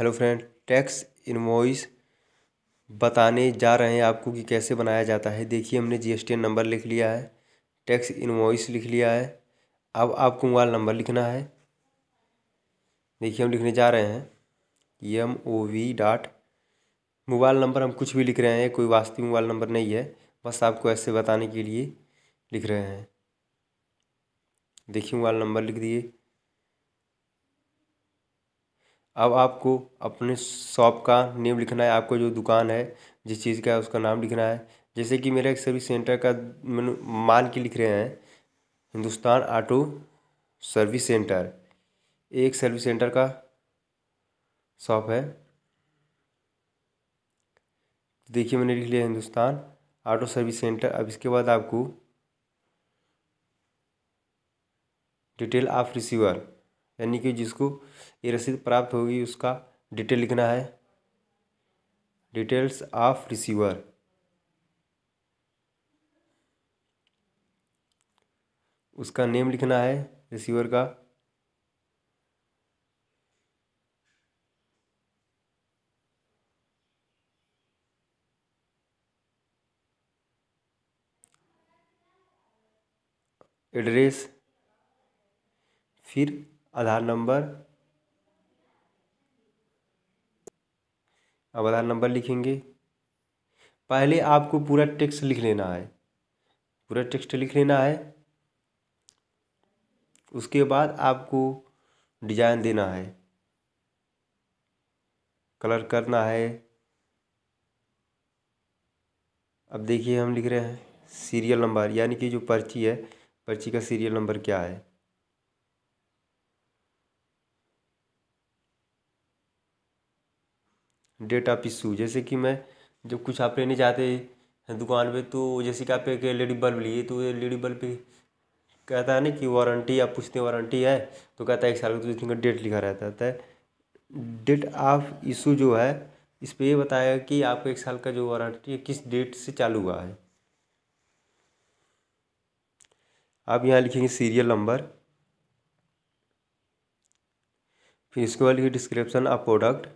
hello friend tax invoice बताने जा रहे हैं आपको कि कैसे बनाया जाता है देखिए हमने जी नंबर लिख लिया है टैक्स इन्वॉइस लिख लिया है अब आपको मोबाइल नंबर लिखना है देखिए हम लिखने जा रहे हैं M O V dot mobile number हम कुछ भी लिख रहे हैं कोई वास्तविक मोबाइल नंबर नहीं है बस आपको ऐसे बताने के लिए लिख रहे हैं देखिए मोबाइल नंबर लिख दिए अब आपको अपने शॉप का नेम लिखना है आपको जो दुकान है जिस चीज़ का है उसका नाम लिखना है जैसे कि मेरा एक सर्विस सेंटर का मैंने मान के लिख रहे हैं हिंदुस्तान ऑटो सर्विस सेंटर एक सर्विस सेंटर का शॉप है देखिए मैंने लिख लिया हिंदुस्तान ऑटो सर्विस सेंटर अब इसके बाद आपको डिटेल ऑफ रिसीवर यानी कि जिसको ये रसीद प्राप्त होगी उसका डिटेल लिखना है डिटेल्स ऑफ रिसीवर उसका नेम लिखना है रिसीवर का एड्रेस फिर आधार नंबर अब आधार नंबर लिखेंगे पहले आपको पूरा टेक्स्ट लिख लेना है पूरा टेक्स्ट लिख लेना है उसके बाद आपको डिजाइन देना है कलर करना है अब देखिए हम लिख रहे हैं सीरियल नंबर यानी कि जो पर्ची है पर्ची का सीरियल नंबर क्या है डेट ऑफ इशू जैसे कि मैं जब कुछ आप लेने जाते हैं दुकान पे तो जैसे कि आप एक एल ई बल्ब लिए तो एल ई बल्ब पे कहता है ना कि वारंटी आप पूछते हैं वारंटी है तो कहता है एक साल का तो का डेट लिखा रहता है डेट ऑफ इशू जो है इस पर ये बताया कि आपको एक साल का जो वारंटी है किस डेट से चालू हुआ है आप यहाँ लिखेंगे सीरियल नंबर फिर इसके बाद लिखिए डिस्क्रिप्शन ऑफ प्रोडक्ट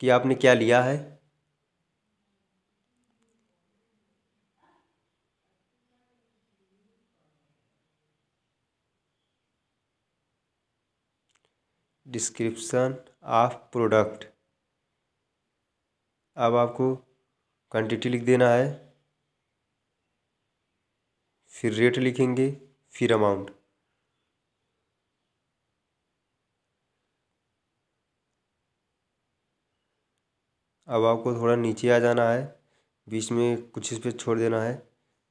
कि आपने क्या लिया है डिस्क्रिप्सन ऑफ प्रोडक्ट अब आपको क्वांटिटी लिख देना है फिर रेट लिखेंगे फिर अमाउंट अब आपको थोड़ा नीचे आ जाना है बीच में कुछ स्पेस छोड़ देना है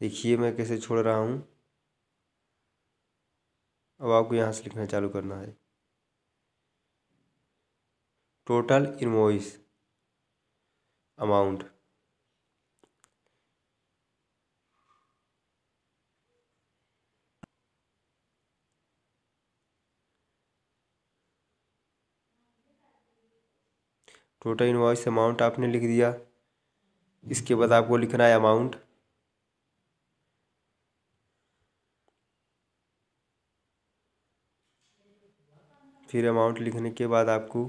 देखिए मैं कैसे छोड़ रहा हूँ अब आपको यहाँ से लिखना चालू करना है total invoice amount total invoice amount आपने लिख दिया इसके बाद आपको लिखना है अमाउंट फिर अमाउंट लिखने के बाद आपको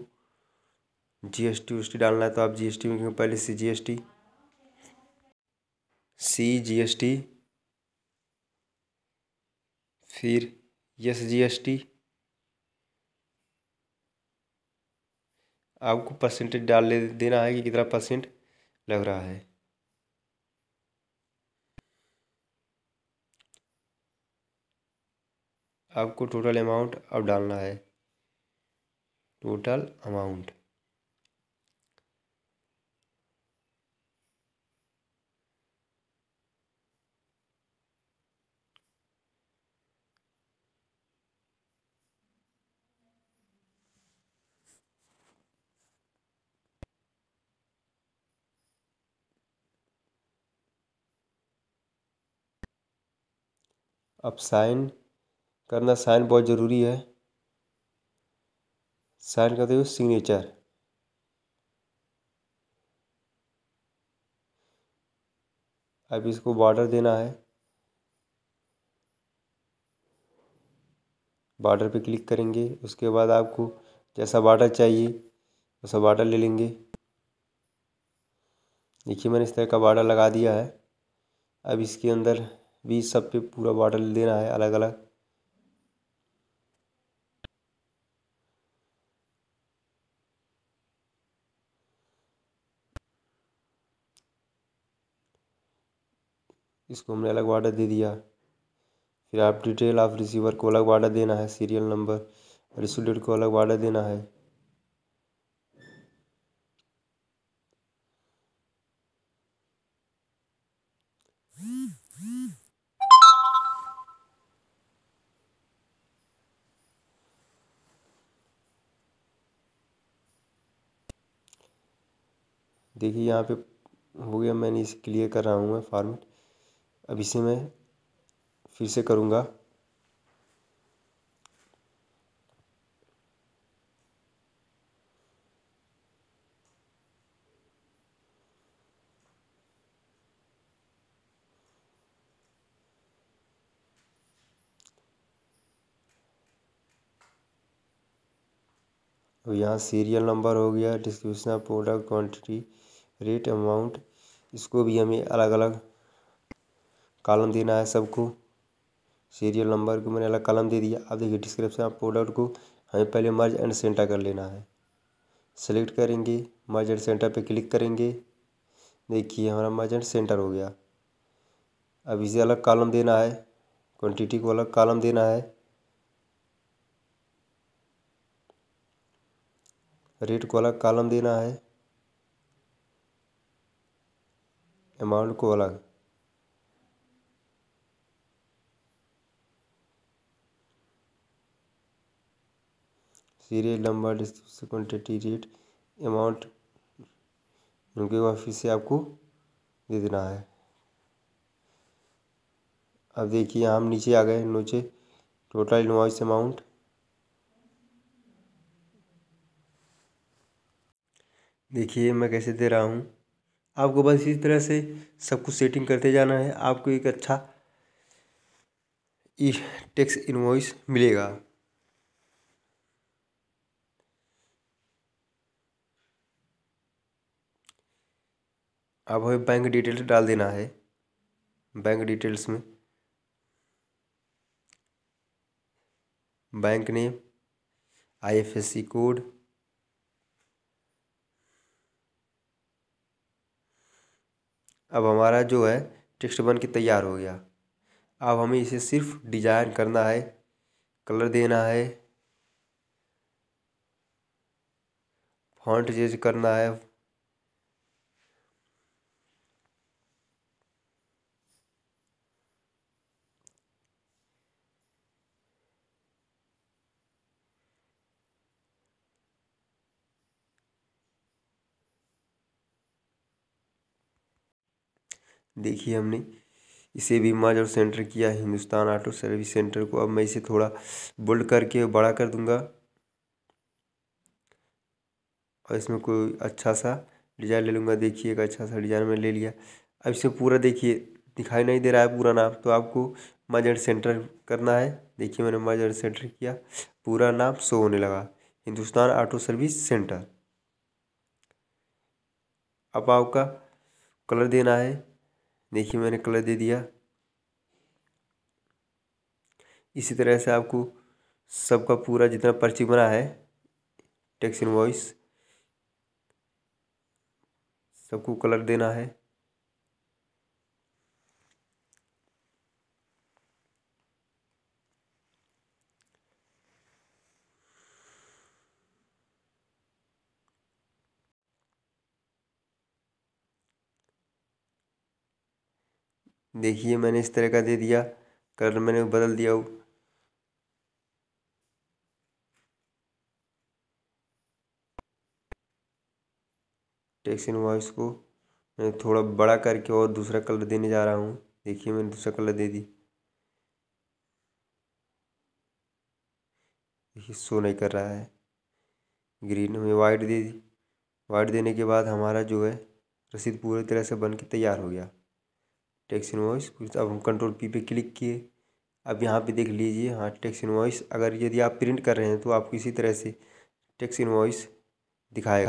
जीएसटी एस डालना है तो आप जीएसटी में पहले सी जीएसटी सी जीएसटी फिर यस जीएसटी आपको परसेंटेज डाल देना है कि कितना परसेंट लग रहा है आपको टोटल अमाउंट अब डालना है टोटल अमाउंट अब साइन करना साइन बहुत ज़रूरी है साइन करते हुए सिग्नेचर अब इसको बॉर्डर देना है बॉर्डर पे क्लिक करेंगे उसके बाद आपको जैसा बॉर्डर चाहिए वैसा बॉर्डर ले लेंगे देखिए मैंने इस तरह का बॉर्डर लगा दिया है अब इसके अंदर भी सब पे पूरा बॉटल देना है अलग अलग इसको हमने अलग वार्डर दे दिया फिर आप डिटेल ऑफ रिसीवर को अलग वार्डर देना है सीरियल नंबर और को अलग वार्डर देना है देखिए यहाँ पे हो गया मैंने इसे क्लियर कर रहा हूँ मैं फॉर्मेट अब इसे मैं फिर से करूँगा अब यहाँ सीरियल नंबर हो गया description of product quantity rate amount इसको भी हमें अलग अलग कॉलम देना है सबको सीरियल नंबर को मैंने अलग कॉलम दे दिया अब देखिए डिस्क्रिप्शन ऑफ प्रोडक्ट को हमें पहले मर्ज एंड सेंटर कर लेना है सेलेक्ट करेंगे मर्ज एंड सेंटर पे क्लिक करेंगे देखिए हमारा मर्ज एंड सेंटर हो गया अब इसे अलग कॉलम देना है क्वांटिटी को अलग कॉलम देना है रेट को अलग कॉलम देना है अमाउंट को अलग serial number description quantity rate amount उनके ऑफिस से आपको दे देना है अब देखिए हम नीचे आ गए नीचे टोटल इन्वाइस अमाउंट देखिए मैं कैसे दे रहा हूँ आपको बस इसी तरह से सब कुछ सेटिंग करते जाना है आपको एक अच्छा टैक्स इनवॉइस मिलेगा आप हमें बैंक डिटेल्स डाल देना है बैंक डिटेल्स में बैंक नेम आईएफएससी कोड अब हमारा जो है टेक्स्ट बन के तैयार हो गया अब हमें इसे सिर्फ डिजाइन करना है कलर देना है फॉन्ट चेंज करना है देखिए हमने इसे भी मार्ज और सेंटर किया हिंदुस्तान ऑटो सर्विस सेंटर को अब मैं इसे थोड़ा बोल्ड करके बड़ा कर दूंगा और इसमें कोई अच्छा सा डिज़ाइन ले लूँगा देखिए एक अच्छा सा डिज़ाइन मैंने ले लिया अब इसे पूरा देखिए दिखाई नहीं दे रहा है पूरा नाम तो आपको मजर सेंटर करना है देखिए मैंने मजर सेंटर किया पूरा नाम शो होने लगा हिंदुस्तान ऑटो सर्विस सेंटर अब आपका कलर देना है देखिए मैंने कलर दे दिया इसी तरह से आपको सबका पूरा जितना पर्ची बना है टैक्स वॉइस सबको कलर देना है देखिए मैंने इस तरह का दे दिया कलर मैंने बदल दिया वो टेक्स इन वॉइस को मैं थोड़ा बड़ा करके और दूसरा कलर देने जा रहा हूँ देखिए मैंने दूसरा कलर दे दी देखिए शो नहीं कर रहा है ग्रीन में वाइट दे दी वाइट देने के बाद हमारा जो है रसीद पूरी तरह से बन के तैयार हो गया टैक्स इनवॉइस तो अब हम कंट्रोल पी पे क्लिक किए अब यहाँ पे देख लीजिए हाँ टैक्स इनवॉइस अगर यदि आप प्रिंट कर रहे हैं तो आपको इसी तरह से टैक्स इनवॉइस दिखाएगा